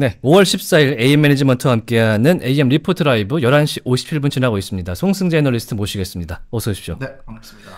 네, 5월 14일 AM 매니지먼트와 함께하는 AM 리포트 라이브 11시 5 1분 지나고 있습니다. 송승재 애널리스트 모시겠습니다. 어서 오십시오. 네, 반갑습니다.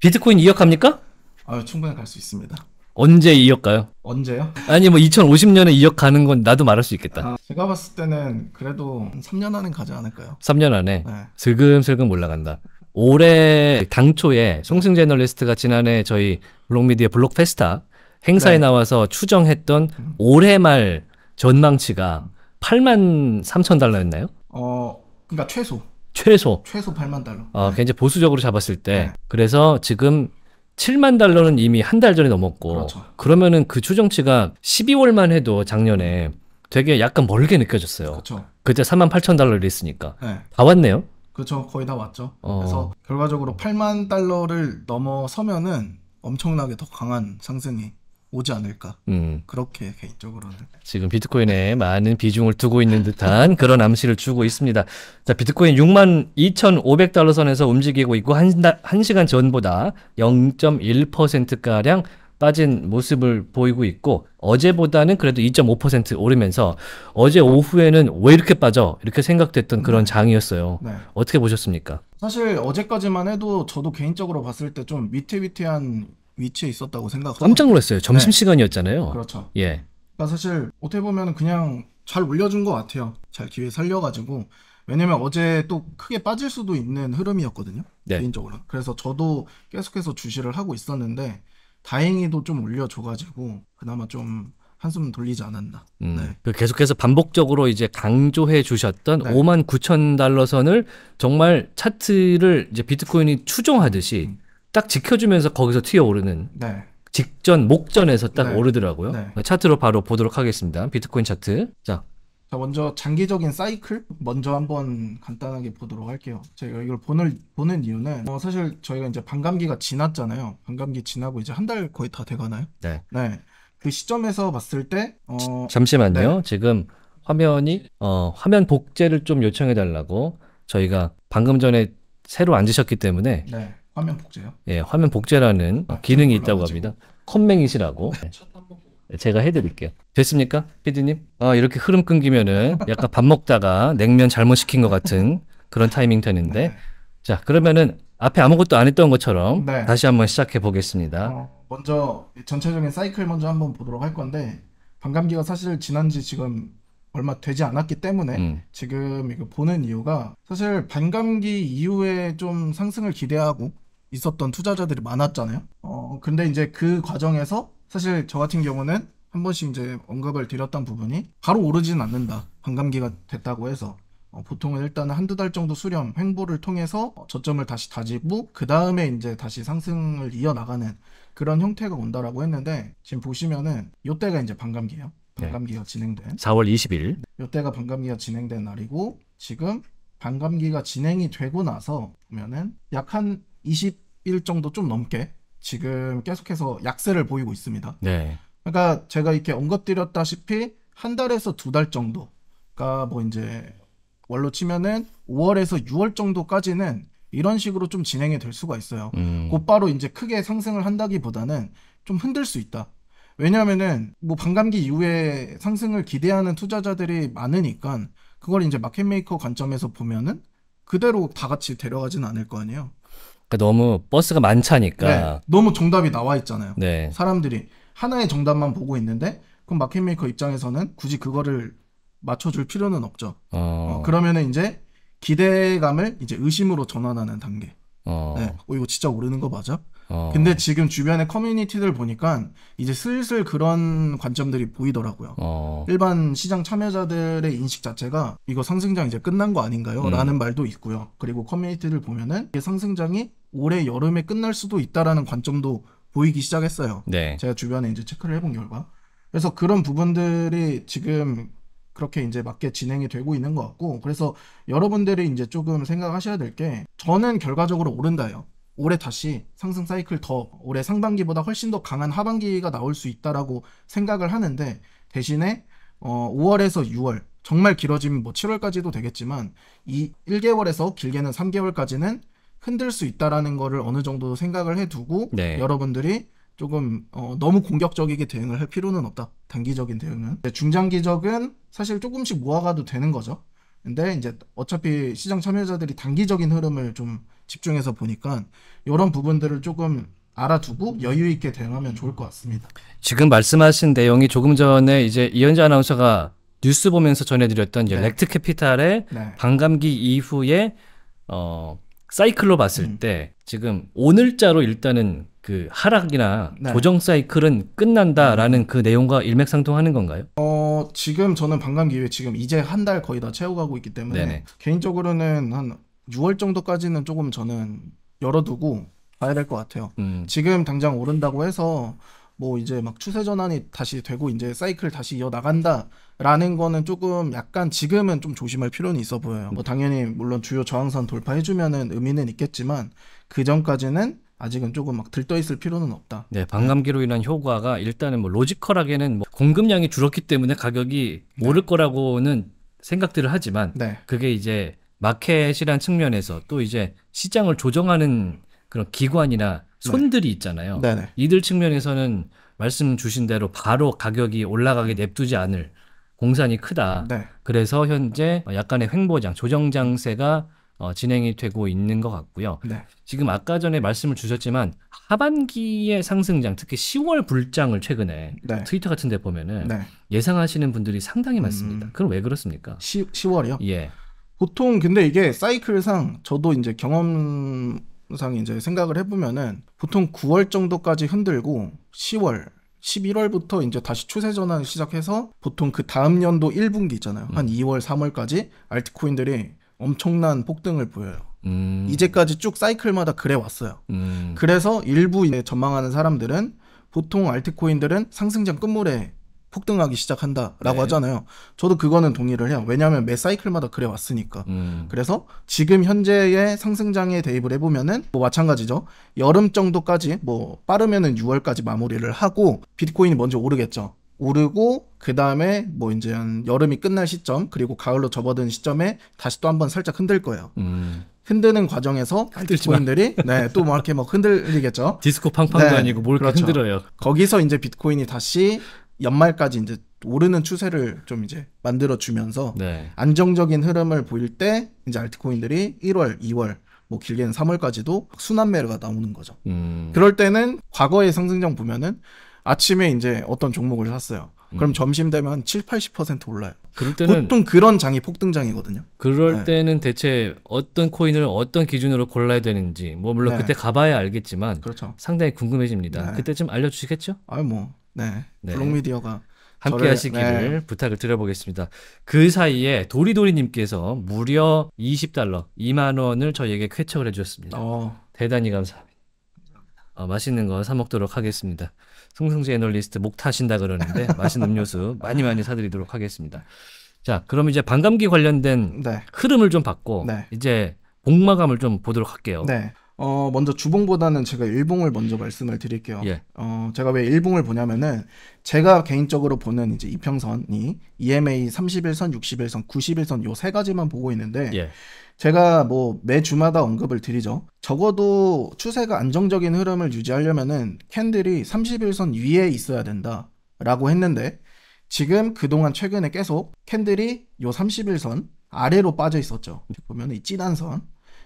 비트코인 2억 갑니까? 아유, 충분히 갈 수 있습니다. 언제 2억 가요? 언제요? 아니 뭐 2050년에 2억 가는 건 나도 말할 수 있겠다. 아, 제가 봤을 때는 그래도 3년 안에 가지 않을까요? 3년 안에 네. 슬금슬금 올라간다. 올해 당초에 송승재 애널리스트가 지난해 저희 블록미디어 블록페스타 행사에 네. 나와서 추정했던 올해 말 전망치가 8만 3천 달러였나요? 어, 그러니까 최소. 최소. 최소 8만 달러. 어, 네. 굉장히 보수적으로 잡았을 때. 네. 그래서 지금 7만 달러는 이미 한 달 전에 넘었고. 그렇죠. 그러면은 그 추정치가 12월만 해도 작년에 되게 약간 멀게 느껴졌어요. 그렇죠. 그때 4만 8천 달러를 했으니까. 네. 다 왔네요. 그렇죠. 거의 다 왔죠. 어. 그래서 결과적으로 8만 달러를 넘어서면은 엄청나게 더 강한 상승이 오지 않을까. 음. 그렇게 개인적으로는. 지금 비트코인에 많은 비중을 두고 있는 듯한 그런 암시를 주고 있습니다. 자, 비트코인 6만 2,500달러 선에서 움직이고 있고 한, 한 시간 전보다 0.1%가량 빠진 모습을 보이고 있고 어제보다는 그래도 2.5% 오르면서 어제 오후에는 왜 이렇게 빠져 이렇게 생각됐던 그런 음. 장이었어요. 네. 어떻게 보셨습니까? 사실 어제까지만 해도 저도 개인적으로 봤을 때좀 위태위태한 위치에 있었다고 생각하 깜짝 놀랐어요. 네. 점심 시간이었잖아요. 그렇죠. 예. 그러니까 사실 어떻게 보면 그냥 잘 올려준 것 같아요. 잘 기회 살려가지고 왜냐면 어제 또 크게 빠질 수도 있는 흐름이었거든요. 네. 개인적으로. 그래서 저도 계속해서 주시를 하고 있었는데 다행히도 좀 올려줘가지고 그나마 좀 한숨 돌리지 않았나. 음, 네. 그 계속해서 반복적으로 이제 강조해 주셨던 네. 5만 9천 달러 선을 정말 차트를 이제 비트코인이 추종하듯이 음. 딱 지켜주면서 거기서 튀어 오르는 네. 직전 목전에서 딱 네. 오르더라고요. 네. 네. 차트로 바로 보도록 하겠습니다. 비트코인 차트. 자. 자 먼저 장기적인 사이클 먼저 한번 간단하게 보도록 할게요. 제가 이걸 보는 보는 이유는 어, 사실 저희가 이제 반감기가 지났잖아요. 반감기 지나고 이제 한 달 거의 다 돼가나요? 네. 네. 그 시점에서 봤을 때 어... 잠시만요. 네. 지금 화면이 어, 화면 복제를 좀 요청해 달라고 저희가 방금 전에 새로 앉으셨기 때문에 네. 화면 복제요? 예, 화면 복제라는 아, 기능이 있다고 가지고 합니다. 컴맹이시라고. 네. 예, 제가 해드릴게요. 됐습니까? 피디님? 아, 이렇게 흐름 끊기면은 약간 밥 먹다가 냉면 잘못 시킨 것 같은 그런 타이밍 되는데. 네. 자, 그러면은 앞에 아무것도 안 했던 것처럼 네. 다시 한번 시작해 보겠습니다. 어, 먼저 전체적인 사이클 먼저 한번 보도록 할 건데, 반감기가 사실 지난 지 지금 얼마 되지 않았기 때문에 음. 지금 이거 보는 이유가 사실 반감기 이후에 좀 상승을 기대하고 있었던 투자자들이 많았잖아요. 어, 근데 이제 그 과정에서 사실 저 같은 경우는 한 번씩 이제 언급을 드렸던 부분이 바로 오르지는 않는다. 반감기가 됐다고 해서 어, 보통은 일단 은 한두 달 정도 수렴 횡보를 통해서 저점을 다시 다지고 그 다음에 이제 다시 상승을 이어나가는 그런 형태가 온다라고 했는데 지금 보시면은 요때가 이제 반감기예요. 네. 반감기가 네. 진행된 4월 20일 요때가 반감기가 진행된 날이고 지금 반감기가 진행이 되고 나서 보면은 약한 20일 정도 좀 넘게 지금 계속해서 약세를 보이고 있습니다. 네. 그러니까 제가 이렇게 언급드렸다시피 한 달에서 두 달 정도, 가뭐 이제 월로 치면은 5월에서 6월 정도까지는 이런 식으로 좀 진행이 될 수가 있어요. 음. 곧바로 이제 크게 상승을 한다기보다는 좀 흔들 수 있다. 왜냐하면은 뭐 반감기 이후에 상승을 기대하는 투자자들이 많으니까 그걸 이제 마켓메이커 관점에서 보면은 그대로 다 같이 데려가진 않을 거 아니에요. 그러니까 너무 버스가 많차니까 네, 너무 정답이 나와 있잖아요. 네. 사람들이 하나의 정답만 보고 있는데 그럼 마켓메이커 입장에서는 굳이 그거를 맞춰줄 필요는 없죠. 어. 어, 그러면은 이제 기대감을 이제 의심으로 전환하는 단계. 어. 네. 어, 이거 진짜 오르는 거 맞아? 어. 근데 지금 주변의 커뮤니티들 보니까 이제 슬슬 그런 관점들이 보이더라고요. 어. 일반 시장 참여자들의 인식 자체가 이거 상승장 이제 끝난 거 아닌가요? 음. 라는 말도 있고요. 그리고 커뮤니티들 보면은 상승장이 올해 여름에 끝날 수도 있다라는 관점도 보이기 시작했어요. 네. 제가 주변에 이제 체크를 해본 결과. 그래서 그런 부분들이 지금 그렇게 이제 맞게 진행이 되고 있는 것 같고 그래서 여러분들이 이제 조금 생각하셔야 될 게 저는 결과적으로 오른다요. 올해 다시 상승 사이클 더 올해 상반기보다 훨씬 더 강한 하반기가 나올 수 있다라고 생각을 하는데 대신에 어 5월에서 6월 정말 길어지면 뭐 7월까지도 되겠지만 이 1개월에서 길게는 3개월까지는 흔들 수 있다라는 거를 어느 정도 생각을 해두고 네. 여러분들이 조금 어, 너무 공격적이게 대응을 할 필요는 없다. 단기적인 대응은. 중장기적은 사실 조금씩 모아가도 되는 거죠. 근데 이제 어차피 시장 참여자들이 단기적인 흐름을 좀 집중해서 보니까 이런 부분들을 조금 알아두고 여유 있게 대응하면 좋을 것 같습니다. 지금 말씀하신 내용이 조금 전에 이제 이현재 아나운서가 뉴스 보면서 전해드렸던 네. 렉트 캐피탈의 네. 반감기 이후에 어 사이클로 봤을 음. 때 지금 오늘자로 일단은 그 하락이나 네. 조정 사이클은 끝난다라는 그 내용과 일맥상통하는 건가요? 어 지금 저는 방감 기회 지금 이제 한 달 거의 다 채워가고 있기 때문에 네네. 개인적으로는 한 6월 정도까지는 조금 저는 열어두고 봐야 될 것 같아요. 음. 지금 당장 오른다고 해서 뭐 이제 막 추세 전환이 다시 되고 이제 사이클 다시 이어 나간다라는 거는 조금 약간 지금은 좀 조심할 필요는 있어 보여요. 뭐 당연히 물론 주요 저항선 돌파해주면은 의미는 있겠지만 그 전까지는 아직은 조금 막 들떠 있을 필요는 없다. 네, 반감기로 인한 효과가 일단은 뭐 로지컬하게는 뭐 공급량이 줄었기 때문에 가격이 네. 오를 거라고는 생각들을 하지만 네. 그게 이제 마켓이란 측면에서 또 이제 시장을 조정하는 그런 기관이나 네. 손들이 있잖아요. 네, 네. 이들 측면에서는 말씀 주신 대로 바로 가격이 올라가게 냅두지 않을 공산이 크다. 네. 그래서 현재 약간의 횡보장, 조정장세가 어, 진행이 되고 있는 것 같고요. 네. 지금 아까 전에 말씀을 주셨지만 하반기의 상승장, 특히 10월 불장을 최근에 네. 트위터 같은 데 보면은 네. 예상하시는 분들이 상당히 음. 많습니다. 음... 그럼 왜 그렇습니까? 10, 10월이요? 예. 보통 근데 이게 사이클상 저도 이제 경험상 이제 생각을 해보면은 보통 9월 정도까지 흔들고 10월 11월부터 이제 다시 추세 전환을 시작해서 보통 그 다음 연도 1분기 있잖아요. 한 음. 2월, 3월까지 알트코인들이 엄청난 폭등을 보여요. 음. 이제까지 쭉 사이클마다 그래 왔어요. 음. 그래서 일부 전망하는 사람들은 보통 알트코인들은 상승장 끝물에 폭등하기 시작한다라고 네. 하잖아요. 저도 그거는 동의를 해요. 왜냐하면 매 사이클마다 그래 왔으니까. 음. 그래서 지금 현재의 상승장에 대입을 해보면은 뭐 마찬가지죠. 여름 정도까지 뭐 빠르면은 6월까지 마무리를 하고 비트코인이 먼저 오르겠죠. 오르고 그 다음에 뭐 이제 한 여름이 끝날 시점 그리고 가을로 접어든 시점에 다시 또 한 번 살짝 흔들 거예요. 음. 흔드는 과정에서 비트코인들이 네또 뭐 이렇게 뭐 흔들리겠죠. 디스코 팡팡도 네, 아니고 뭘 그렇죠. 흔들어요. 거기서 이제 비트코인이 다시 연말까지 이제 오르는 추세를 좀 이제 만들어 주면서 네. 안정적인 흐름을 보일 때 이제 알트코인들이 1월, 2월 뭐 길게는 3월까지도 순환매가 나오는 거죠. 음. 그럴 때는 과거의 상승장 보면은 아침에 이제 어떤 종목을 샀어요. 그럼 음. 점심 되면 한 7, 80% 올라요. 그럴 때는 보통 그런 장이 폭등장이거든요. 그럴 네. 때는 대체 어떤 코인을 어떤 기준으로 골라야 되는지 뭐 물론 네. 그때 가봐야 알겠지만 그렇죠. 상당히 궁금해집니다. 네. 그때 쯤 알려주시겠죠? 아유 뭐 네. 네. 블록미디어가 함께 하시기를 네. 부탁을 드려보겠습니다. 그 사이에 도리도리님께서 무려 20달러 2만 원을 저희에게 쾌척을 해주셨습니다. 어. 대단히 감사합니다. 어, 맛있는 거 사 먹도록 하겠습니다. 승승지 애널리스트 목 타신다 그러는데 맛있는 음료수 많이 많이 사드리도록 하겠습니다. 자, 그럼 이제 반감기 관련된 네. 흐름을 좀 봤고 네. 이제 복마감을 좀 보도록 할게요. 네. 어, 먼저 주봉보다는 제가 일봉을 먼저 말씀을 드릴게요. 예. 어, 제가 왜 일봉을 보냐면은 제가 개인적으로 보는 이제 이평선이 EMA 30일선, 60일선, 90일선 요 세 가지만 보고 있는데 예. 제가 뭐 매주마다 언급을 드리죠. 적어도 추세가 안정적인 흐름을 유지하려면은 캔들이 30일선 위에 있어야 된다라고 했는데 지금 그동안 최근에 계속 캔들이 요 30일선 아래로 빠져 있었죠. 보면 이 진한 선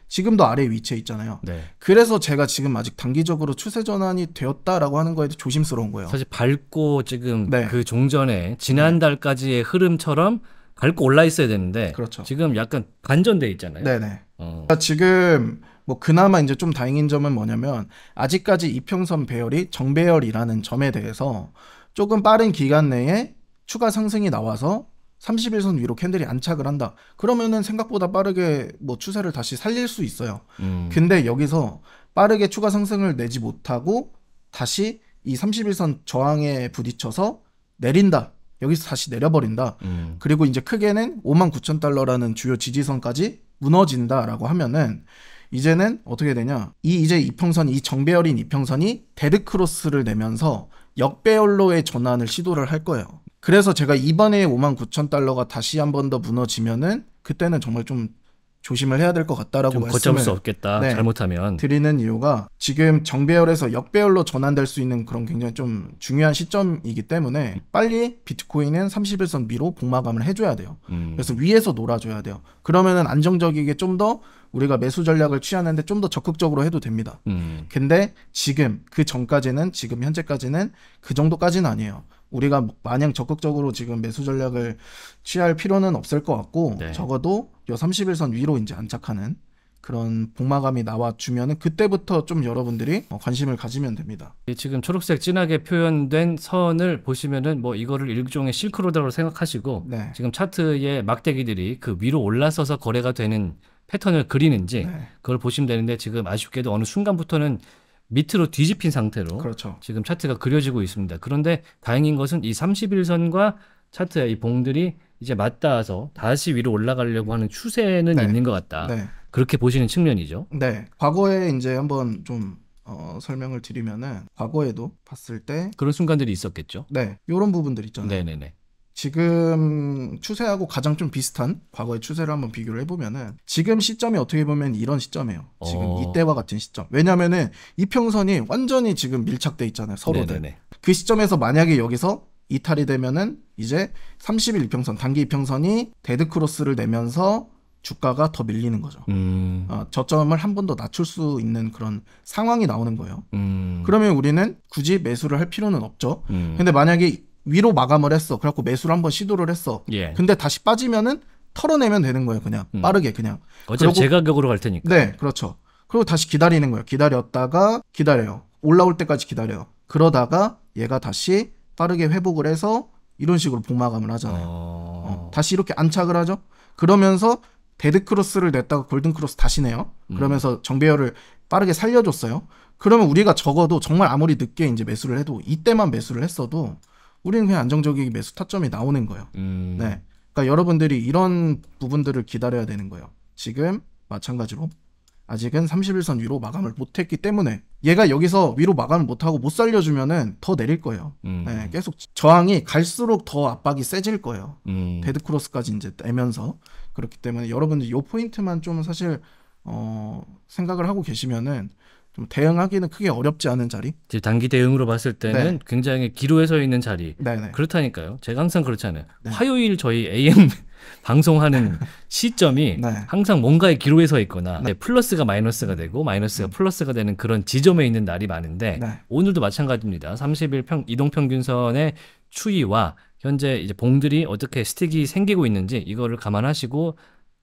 지금도 아래 위치에 있잖아요. 네. 그래서 제가 지금 아직 단기적으로 추세 전환이 되었다라고 하는 거에 도 조심스러운 거예요. 사실 밝고 지금 네. 그 종전에 지난달까지의 흐름처럼 밝고 올라 있어야 되는데 그렇죠. 지금 약간 반전돼 있잖아요. 네네. 어. 그러니까 지금 뭐 그나마 이제 좀 다행인 점은 뭐냐면 아직까지 이평선 배열이 정배열이라는 점에 대해서 조금 빠른 기간 내에 추가 상승이 나와서 3일선 위로 캔들이 안착을 한다. 그러면은 생각보다 빠르게 뭐 추세를 다시 살릴 수 있어요. 음. 근데 여기서 빠르게 추가 상승을 내지 못하고 다시 이3일선 저항에 부딪혀서 내린다. 여기서 다시 내려버린다. 음. 그리고 이제 크게는 5만 9천 달러라는 주요 지지선까지 무너진다라고 하면은 이제는 어떻게 되냐? 이 이제 이평선 이 정배열인 이평선이 데드 크로스를 내면서 역배열로의 전환을 시도를 할 거예요. 그래서 제가 이번에 5만 9천 달러가 다시 한 번 더 무너지면은 그때는 정말 좀 조심을 해야 될 것 같다라고 말씀을 수 없겠다. 네, 잘못하면 드리는 이유가 지금 정배열에서 역배열로 전환될 수 있는 그런 굉장히 좀 중요한 시점이기 때문에 빨리 비트코인은 31선 미로 복마감을 해줘야 돼요. 음. 그래서 위에서 놀아줘야 돼요. 그러면은 안정적이게 좀 더 우리가 매수 전략을 취하는데 좀 더 적극적으로 해도 됩니다. 음. 근데 지금 그 전까지는 지금 현재까지는 그 정도까지는 아니에요. 우리가 마냥 적극적으로 지금 매수 전략을 취할 필요는 없을 것 같고 네. 적어도 요 30일선 위로 이제 안착하는 그런 복마감이 나와주면은 그때부터 좀 여러분들이 어, 관심을 가지면 됩니다. 지금 초록색 진하게 표현된 선을 보시면은 뭐 이거를 일종의 실크로드라고 생각하시고 네. 지금 차트의 막대기들이 그 위로 올라서서 거래가 되는 패턴을 그리는지 네. 그걸 보시면 되는데 지금 아쉽게도 어느 순간부터는 밑으로 뒤집힌 상태로 그렇죠. 지금 차트가 그려지고 있습니다. 그런데 다행인 것은 이 31선과 차트의 이 봉들이 이제 맞닿아서 다시 위로 올라가려고 하는 추세는 네. 있는 것 같다. 네. 그렇게 보시는 측면이죠. 네. 과거에 이제 한번 좀 어, 설명을 드리면은 과거에도 봤을 때 그런 순간들이 있었겠죠. 네. 요런 부분들 있잖아요. 네네네. 지금 추세하고 가장 좀 비슷한 과거의 추세를 한번 비교를 해보면은 지금 시점이 어떻게 보면 이런 시점이에요. 지금 어... 이때와 같은 시점. 왜냐면은 이평선이 완전히 지금 밀착돼 있잖아요. 서로들. 네네네. 그 시점에서 만약에 여기서 이탈이 되면은 이제 30일 이평선, 단기 이평선이 데드크로스를 내면서 주가가 더 밀리는 거죠. 음. 어, 저점을 한 번 더 낮출 수 있는 그런 상황이 나오는 거예요. 음. 그러면 우리는 굳이 매수를 할 필요는 없죠. 음. 근데 만약에 위로 마감을 했어. 그래갖고 매수를 한번 시도를 했어. 예. 근데 다시 빠지면은 털어내면 되는 거예요, 그냥 음. 빠르게 그냥. 어차피 제 가격으로 갈 테니까. 네, 그렇죠. 그리고 다시 기다리는 거예요. 기다렸다가 기다려요. 올라올 때까지 기다려요. 그러다가 얘가 다시 빠르게 회복을 해서 이런 식으로 복마감을 하잖아요. 어... 어, 다시 이렇게 안착을 하죠. 그러면서 데드 크로스를 냈다가 골든 크로스 다시 내요. 음. 그러면서 정배열을 빠르게 살려줬어요. 그러면 우리가 적어도 정말 아무리 늦게 이제 매수를 해도 이때만 매수를 했어도 우리는 그냥 안정적인 매수 타점이 나오는 거예요. 음. 네. 그러니까 여러분들이 이런 부분들을 기다려야 되는 거예요. 지금 마찬가지로 아직은 31선 위로 마감을 못했기 때문에 얘가 여기서 위로 마감을 못하고 못 살려주면은 더 내릴 거예요. 음. 네, 계속 저항이 갈수록 더 압박이 세질 거예요. 음. 데드크로스까지 이제 내면서 그렇기 때문에 여러분들 이 포인트만 좀 사실 어, 생각을 하고 계시면은 좀 대응하기는 크게 어렵지 않은 자리. 지금 단기 대응으로 봤을 때는 네. 굉장히 기로에 서 있는 자리. 네네. 네. 그렇다니까요. 제가 항상 그렇잖아요. 네. 화요일 저희 AM 방송하는 시점이 네. 항상 뭔가의 기로에 서 있거나 네. 네, 플러스가 마이너스가 되고 마이너스가 음. 플러스가 되는 그런 지점에 있는 날이 많은데 오늘도 마찬가지입니다. 30일 평, 이동 평균선의 추이와 현재 이제 봉들이 어떻게 스틱이 생기고 있는지 이거를 감안하시고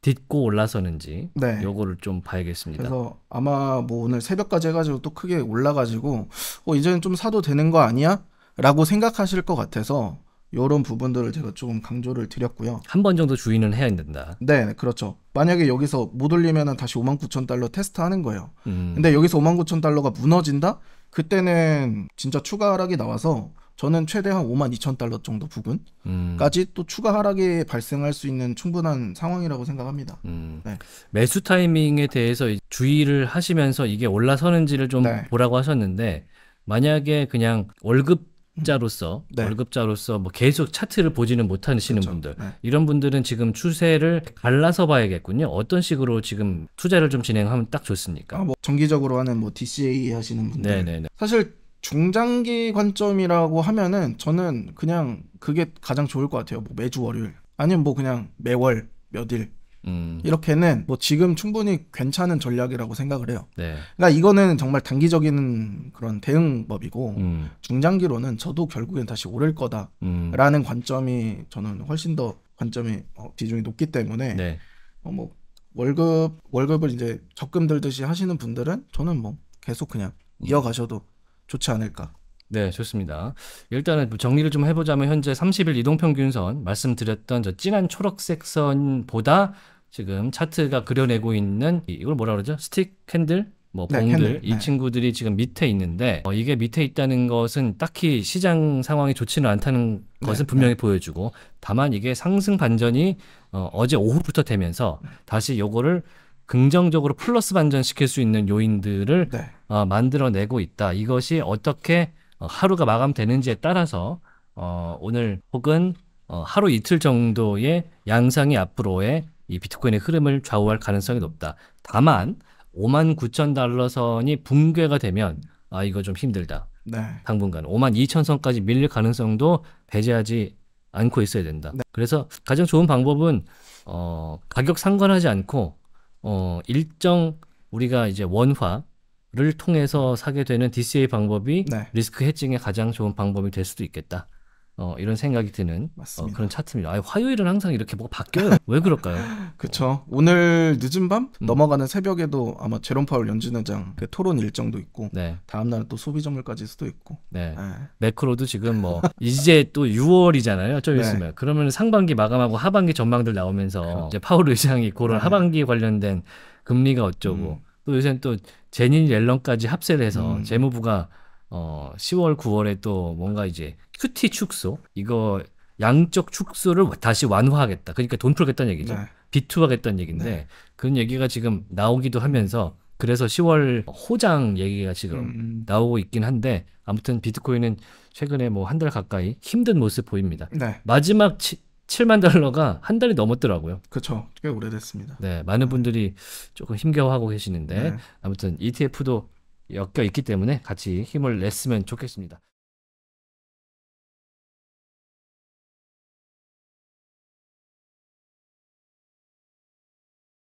딛고 올라서는지 네. 요거를 좀 봐야겠습니다. 그래서 아마 뭐 오늘 새벽까지 해가지고 또 크게 올라가지고 어 이제는 좀 사도 되는 거 아니야? 라고 생각하실 것 같아서 이런 부분들을 제가 조금 강조를 드렸고요. 한 번 정도 주의는 해야 된다. 네, 그렇죠. 만약에 여기서 못 올리면 다시 5만 9천 달러 테스트하는 거예요. 음. 근데 여기서 5만 9천 달러가 무너진다? 그때는 진짜 추가 하락이 나와서 저는 최대 한 5만 2천 달러 정도 부근까지 음. 또 추가 하락이 발생할 수 있는 충분한 상황이라고 생각합니다. 음. 네. 매수 타이밍에 대해서 주의를 하시면서 이게 올라서는지를 좀 네. 보라고 하셨는데 만약에 그냥 월급 자로서 음. 네. 월급자로서 뭐 계속 차트를 보지는 못하시는 그렇죠. 분들 네. 이런 분들은 지금 추세를 갈라서 봐야겠군요. 어떤 식으로 지금 투자를 좀 진행하면 딱 좋습니까? 아, 뭐 정기적으로 하는 뭐 DCA 하시는 분들 네네네. 사실 중장기 관점이라고 하면은 저는 그냥 그게 가장 좋을 것 같아요. 뭐 매주 월요일 아니면 뭐 그냥 매월 몇일 음. 이렇게는 뭐 지금 충분히 괜찮은 전략이라고 생각을 해요. 네. 그러니까 이거는 정말 단기적인 그런 대응법이고 음. 중장기로는 저도 결국엔 다시 오를 거다라는 음. 관점이 저는 훨씬 더 관점이 어, 비중이 높기 때문에 네. 어, 뭐 월급 월급을 이제 적금 들듯이 하시는 분들은 저는 뭐 계속 그냥 음. 이어가셔도 좋지 않을까. 네, 좋습니다. 일단은 뭐 정리를 좀 해보자면 현재 30일 이동평균선 말씀드렸던 저 진한 초록색 선보다 지금 차트가 그려내고 있는 이걸 뭐라 그러죠? 스틱 캔들? 뭐 네, 봉들 캔이 네. 친구들이 지금 밑에 있는데 어, 이게 밑에 있다는 것은 딱히 시장 상황이 좋지는 않다는 네, 것은 네, 분명히 보여주고 다만 이게 상승 반전이 어, 어제 오후부터 되면서 다시 요거를 긍정적으로 플러스 반전시킬 수 있는 요인들을 네. 어, 만들어내고 있다. 이것이 어떻게 어, 하루가 마감되는지에 따라서 어, 오늘 혹은 어, 하루 이틀 정도의 양상이 앞으로의 이 비트코인의 흐름을 좌우할 가능성이 높다. 다만 5만 9천 달러 선이 붕괴가 되면 아 이거 좀 힘들다. 네. 당분간 5만 2천 선까지 밀릴 가능성도 배제하지 않고 있어야 된다. 네. 그래서 가장 좋은 방법은 어, 가격 상관하지 않고 어, 일정 우리가 이제 원화 를 통해서 사게 되는 DCA 방법이 네. 리스크 해징에 가장 좋은 방법이 될 수도 있겠다. 어, 이런 생각이 드는 어, 그런 차트입니다. 아, 화요일은 항상 이렇게 뭐가 바뀌어요. 왜 그럴까요? 그렇죠. 오늘 늦은 밤 음. 넘어가는 새벽에도 아마 제롬 파월 연준회장 그 토론 일정도 있고 네. 다음 날은 또 소비 전물까지 수도 있고. 네. 네. 매크로도 지금 뭐 이제 또 6월이잖아요. 좀 네. 있으면 그러면 상반기 마감하고 하반기 전망들 나오면서 그렇죠. 이제 파월 의장이 그런 네. 하반기 관련된 금리가 어쩌고. 음. 또 요새는 또 제니 옐런까지 합세를 해서 음. 재무부가 어 10월 9월에 또 뭔가 이제 큐티 축소 이거 양적 축소를 다시 완화하겠다. 그러니까 돈 풀겠다는 얘기죠. 네. 비투하겠다는 얘기인데 네. 그런 얘기가 지금 나오기도 하면서 그래서 10월 호장 얘기가 지금 음, 음. 나오고 있긴 한데 아무튼 비트코인은 최근에 뭐 한 달 가까이 힘든 모습 보입니다. 네. 마지막 치, 7만 달러가 한 달이 넘었더라고요. 그렇죠. 꽤 오래됐습니다. 네, 많은 아. 분들이 조금 힘겨워하고 계시는데 네. 아무튼 ETF도 엮여 있기 때문에 같이 힘을 냈으면 좋겠습니다.